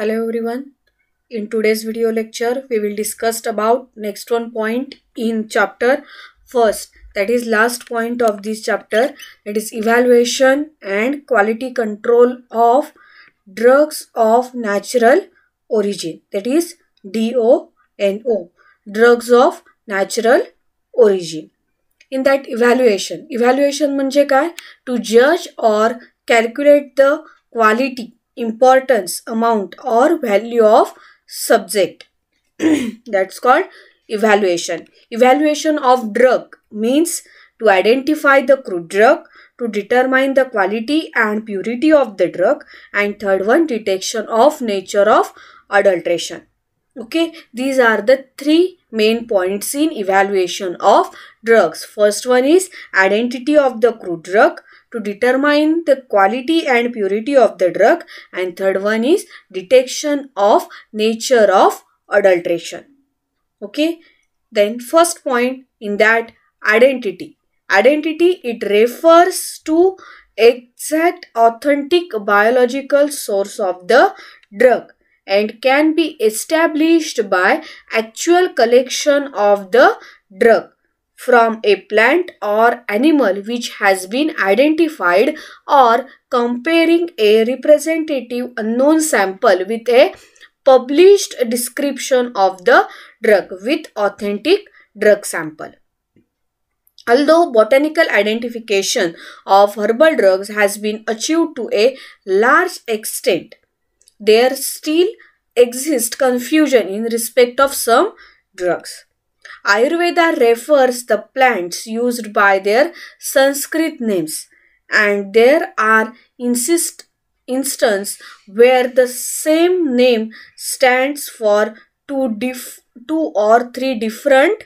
hello everyone in today's video lecture we will discuss about next one point in chapter first that is last point of this chapter that is evaluation and quality control of drugs of natural origin that is DONO drugs of natural origin in that evaluation evaluation means to judge or calculate the quality importance, amount or value of subject. That's called evaluation. Evaluation of drug means to identify the crude drug, to determine the quality and purity of the drug and third one detection of nature of adulteration. Okay, these are the three main points in evaluation of drugs. First one is identity of the crude drug, to determine the quality and purity of the drug and third one is detection of nature of adulteration okay then first point in that identity identity it refers to exact authentic biological source of the drug and can be established by actual collection of the drug from a plant or animal which has been identified or comparing a representative unknown sample with a published description of the drug with authentic drug sample. Although botanical identification of herbal drugs has been achieved to a large extent, there still exists confusion in respect of some drugs. Ayurveda refers the plants used by their Sanskrit names and there are insist instance where the same name stands for two diff two or three different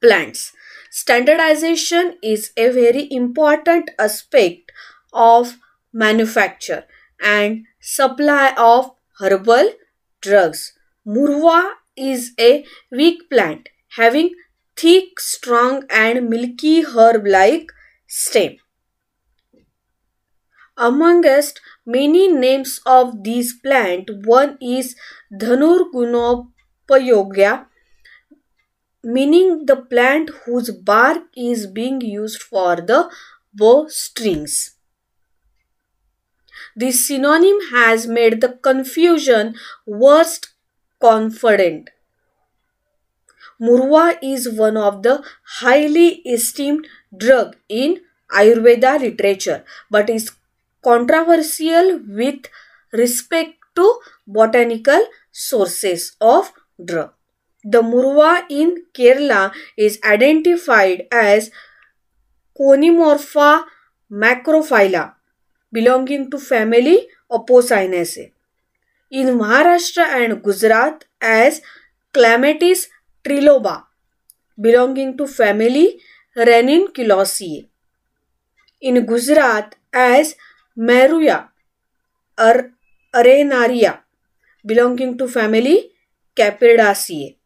plants. Standardization is a very important aspect of manufacture and supply of herbal drugs. Murwa is a weak plant having thick, strong, and milky herb like stem. Amongst many names of this plant, one is Dhanurgunopayogya, meaning the plant whose bark is being used for the bow strings. This synonym has made the confusion worst confident. Murwa is one of the highly esteemed drug in Ayurveda literature but is controversial with respect to botanical sources of drug. The murwa in Kerala is identified as Conimorpha macrophylla belonging to family Opposinaceae in Maharashtra and Gujarat as Clematis triloba belonging to family Raninculacea. In Gujarat as Meruya or Arenaria belonging to family Capridaceae.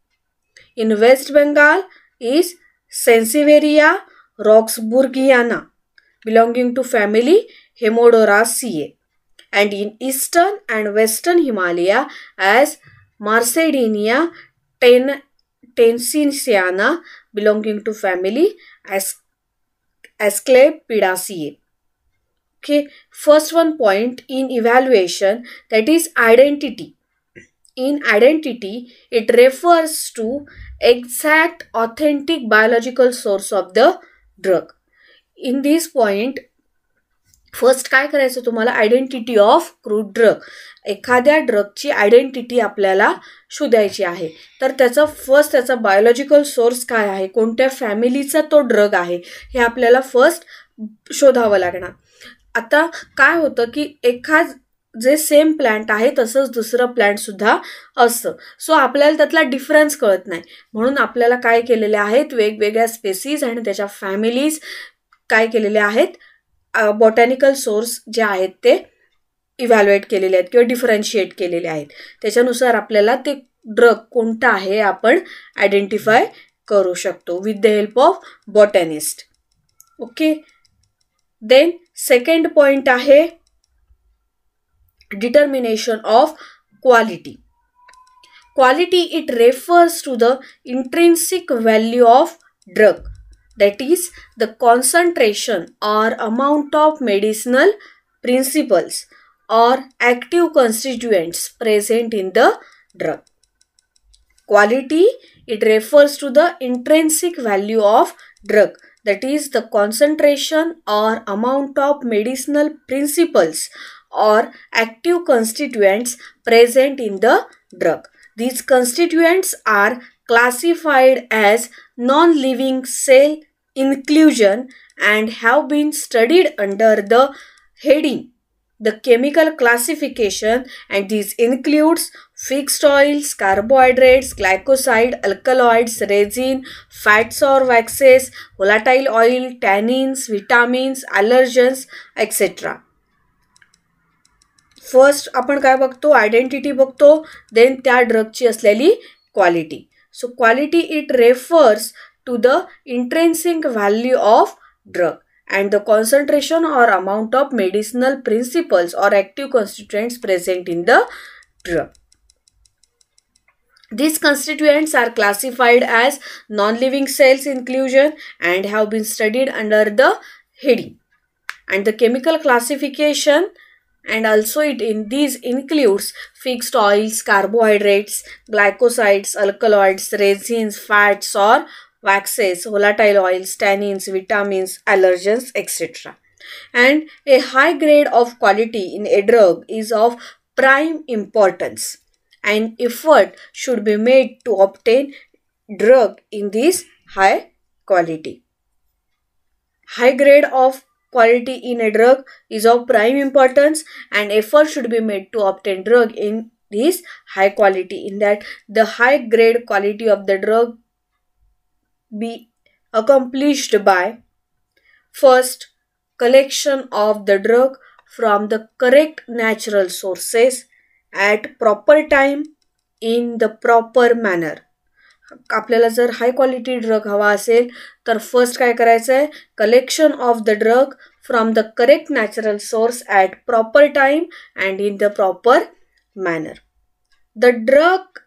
In West Bengal is Sensiveria roxburgiana belonging to family Hemodoraceae and in eastern and western Himalaya as Marcedinia ten, belonging to family Asclepidaceae. Okay, first one point in evaluation that is identity. In identity, it refers to exact authentic biological source of the drug. In this point, first काय करायचं तुम्हाला identity of crude drug एखाद्या ड्रगची identity आपल्याला शोधायची आहे तर त्याचा first त्याचा बायोलॉजिकल सोर्स काय आहे कोणत्या फॅमिलीचा तो ड्रग आहे हे आपल्याला फर्स्ट शोधावं लागणार आता काय होतं की एखाद जे सेम प्लॅन्ट आहे तसंच दुसरं प्लॅन्टसुद्धा असतं सो आपल्याला त्यातला डिफरन्स कळत नाही म्हणून आपल्याला काय केलेले आहेत वेगवेगळ्या स्पेसीज आणि त्याच्या फॅमिलीज काय केलेल्या आहेत बॉटॅनिकल सोर्स जे आहेत ते इव्हॅल्युएट केलेले आहेत किंवा डिफरन्शिएट केलेले आहेत त्याच्यानुसार आपल्याला ते ड्रग कोणता आहे आपण आयडेंटिफाय करू शकतो with the help of botanist okay then second point आहे determination of quality quality it refers to the intrinsic value of drug that is the concentration or amount of medicinal principles or active constituents present in the drug. Quality, it refers to the intrinsic value of drug that is the concentration or amount of medicinal principles or active constituents present in the drug. These constituents are classified as non-living cell inclusion and have been studied under the heading the chemical classification and this includes fixed oils, carbohydrates, glycoside, alkaloids, resin, fats or waxes, volatile oil, tannins, vitamins, allergens, etc. First आपण काय बघतो identity बघतो then त्या ड्रगची असलेली quality So quality it refers to the intrinsic value of drug and the concentration or amount of medicinal principles or active constituents present in the drug. These constituents are classified as non-living cells inclusion and have been studied under the heading. And the chemical classification and also it in these includes fixed oils carbohydrates glycosides alkaloids resins fats or waxes volatile oils tannins vitamins allergens etc and a high grade of quality in a drug is of prime importance and effort should be made to obtain drug in this high quality high grade of quality in a drug is of prime importance and effort should be made to obtain drug in this high quality in that the high grade quality of the drug be accomplished by first collection of the drug from the correct natural sources at proper time in the proper manner आपल्याला जर high quality drug हवा असेल तर first काय करायचं आहे collection of the drug from the correct natural source at proper time and in the proper manner the drug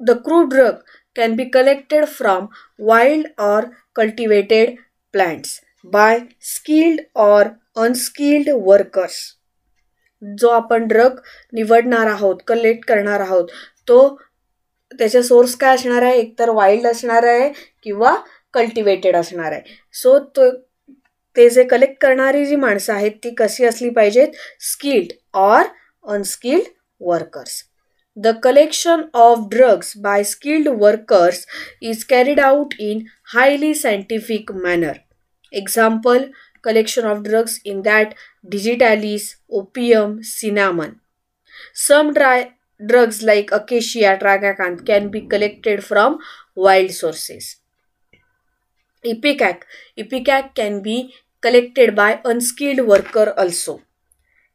the crude drug can be collected from wild or cultivated plants by skilled or unskilled workers जो आपण drug निवडणार आहोत collect करणार आहोत तो त्याचे source काय असणार आहे एकतर वाईल्ड असणार आहे किंवा कल्टिवेटेड असणार आहे सो तो ते जे कलेक्ट करणारी जी माणसं आहेत ती कशी असली पाहिजेत skilled or unskilled workers the collection of drugs by skilled workers is carried out in highly scientific manner example collection of drugs in that digitalis opium cinnamon some dry drugs like acacia tragacanth can be collected from wild sources. Ipecac. Ipecac can be collected by unskilled worker also.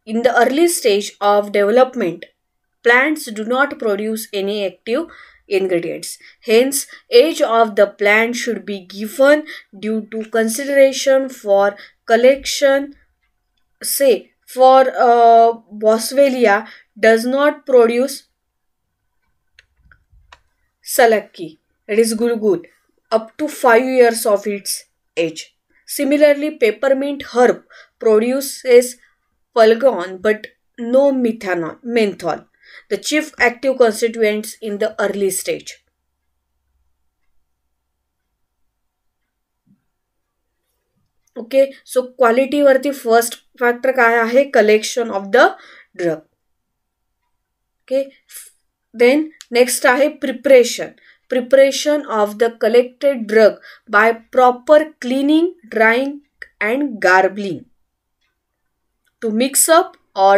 In the early stage of development, plants do not produce any active ingredients. Hence, age of the plant should be given due to consideration for collection, say for uh, Boswellia does not produce salaki, It is gulgul, up to 5 years of its age. Similarly, peppermint herb produces pulgon but no methanol, menthol, the chief active constituents in the early stage. Okay so वरती first factor का है collection of the drug okay then next है preparation preparation of the collected drug by proper cleaning drying and garbling to mix up or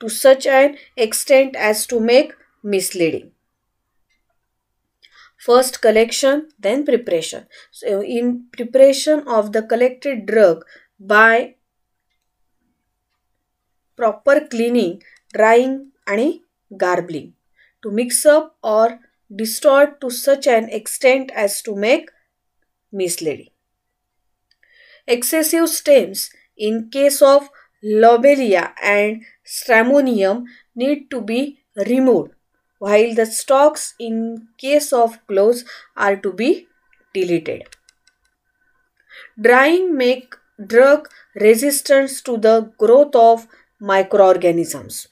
to such and extent as to make make First collection, then preparation. So, in preparation of the collected drug by proper cleaning, drying, and garbling. To mix up or distort to such an extent as to make misleading. Excessive stems in case of lobelia and stramonium need to be removed while the stocks in case of close are to be deleted. Drying make drug resistance to the growth of microorganisms.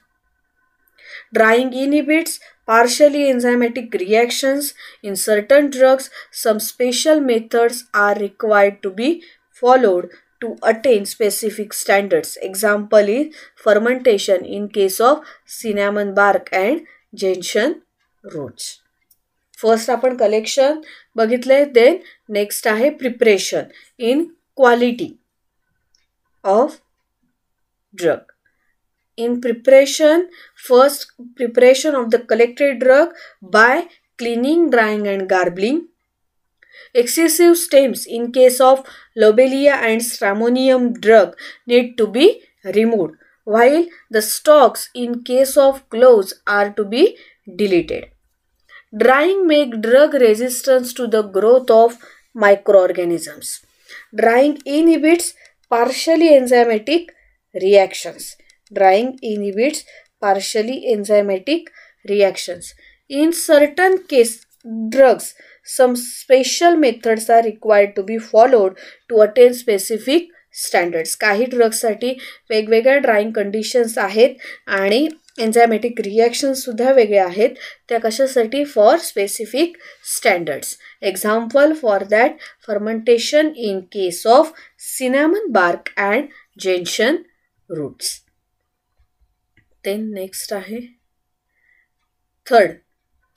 Drying inhibits partially enzymatic reactions in certain drugs. Some special methods are required to be followed to attain specific standards. Example is fermentation in case of cinnamon bark and gentian roots first अपन collection बगित then next है preparation in quality of drug in preparation first preparation of the collected drug by cleaning drying and garbling excessive stems in case of lobelia and stramonium drug need to be remove while the stalks in case of cloves are to be deleted. Drying make drug resistance to the growth of microorganisms. Drying inhibits partially enzymatic reactions. Drying inhibits partially enzymatic reactions. In certain case drugs, some special methods are required to be followed to attain specific standards काही ड्रग्ससाठी वेगवेगळ्या drawing conditions आहेत आणि एन्झायमॅटिक रिॲक्शन्ससुद्धा वेगळ्या आहेत त्या कशासाठी for specific standards example for that fermentation in case of cinnamon bark and gentian roots then next आहे third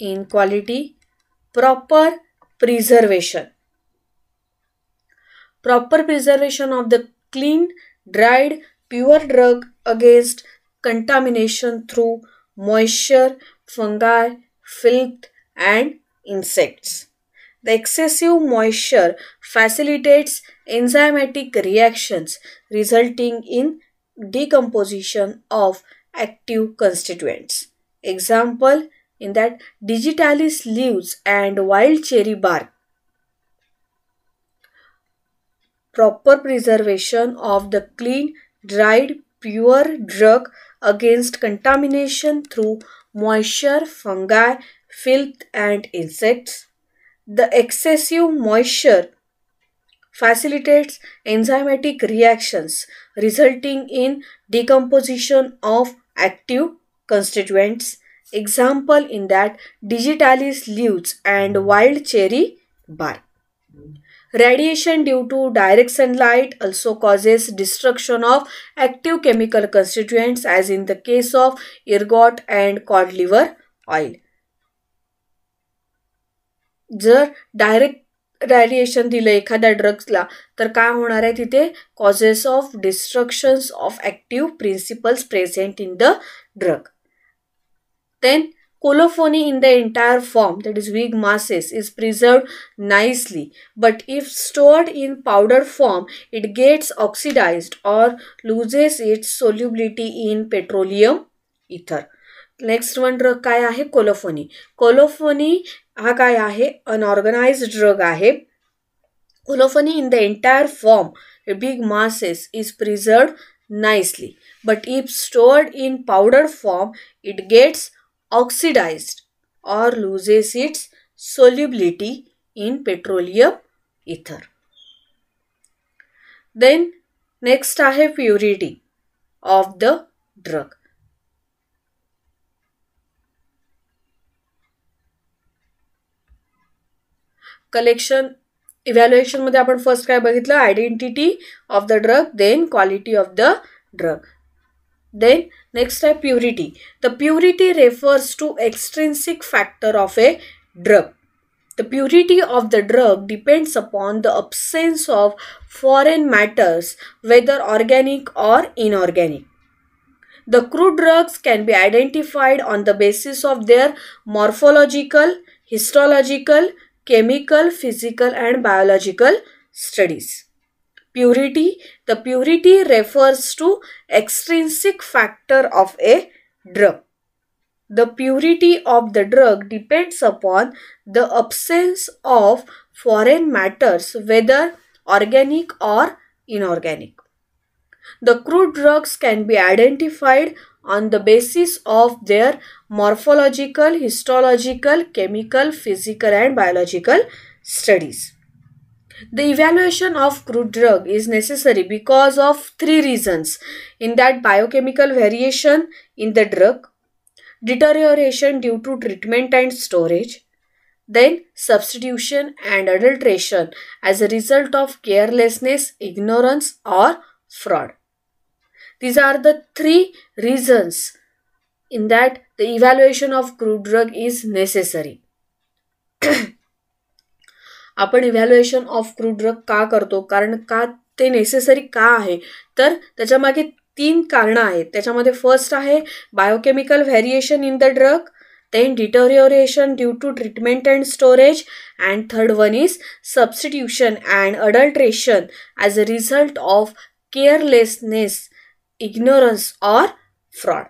in quality proper preservation proper preservation of the clean, dried, pure drug against contamination through moisture, fungi, filth, and insects. The excessive moisture facilitates enzymatic reactions resulting in decomposition of active constituents. Example in that digitalis leaves and wild cherry bark proper preservation of the clean, dried, pure drug against contamination through moisture, fungi, filth and insects. The excessive moisture facilitates enzymatic reactions resulting in decomposition of active constituents. Example in that digitalis leaves and wild cherry bark. Radiation due to direct sunlight also causes destruction of active chemical constituents as in the case of ergot and cod liver oil. जर direct radiation दिलं एखाद्या ड्रग्सला तर काय होणार आहे तिथे causes of destructions of active principles present in the drug then Colophony in the entire form, that is weak masses, is preserved nicely. But if stored in powder form, it gets oxidized or loses its solubility in petroleum ether. Next one drug काय आहे colophony colophony हा काय आहे unorganised drug आहे colophony in the entire form big masses is preserve nicely but if stored in powder form it gets oxidise और loses its solubility in petroleum ether then next है purity of the drug collection इव्हॅल्युएशनमध्ये मध्य first का बघितलं identity of the drug then quality of the drug Then next are purity. The purity refers to extrinsic factor of a drug. The purity of the drug depends upon the absence of foreign matters, whether organic or inorganic. The crude drugs can be identified on the basis of their morphological, histological, chemical, physical and biological studies purity. The purity refers to extrinsic factor of a drug. The purity of the drug depends upon the absence of foreign matters, whether organic or inorganic. The crude drugs can be identified on the basis of their morphological, histological, chemical, physical and biological studies. The evaluation of crude drug is necessary because of three reasons in that biochemical variation in the drug, deterioration due to treatment and storage, then substitution and adulteration as a result of carelessness, ignorance or fraud. These are the three reasons in that the evaluation of crude drug is necessary. आपण evaluation of crude drug का करतो कारण का ते necessary का आहे तर त्याच्यामागे तीन कारणं आहेत त्याच्यामध्ये फर्स्ट आहे biochemical variation in the drug then deterioration due to treatment and storage and third one is substitution and adulteration as a result of carelessness ignorance or fraud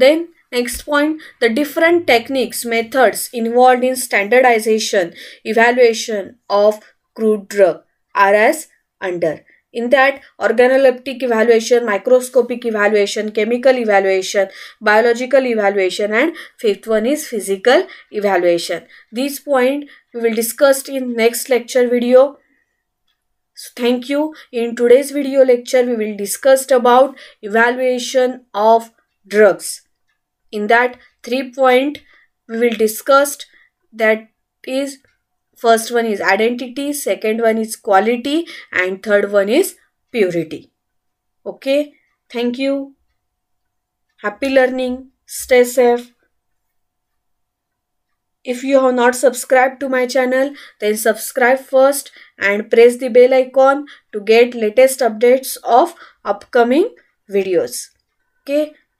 then Next point, the different techniques, methods involved in standardization, evaluation of crude drug are as under. In that, organoleptic evaluation, microscopic evaluation, chemical evaluation, biological evaluation and fifth one is physical evaluation. These point we will discuss in next lecture video. So thank you. In today's video lecture, we will discuss about evaluation of drugs in that three point we will discuss that is first one is identity second one is quality and third one is purity okay thank you happy learning stay safe if you have not subscribed to my channel then subscribe first and press the bell icon to get latest updates of upcoming videos okay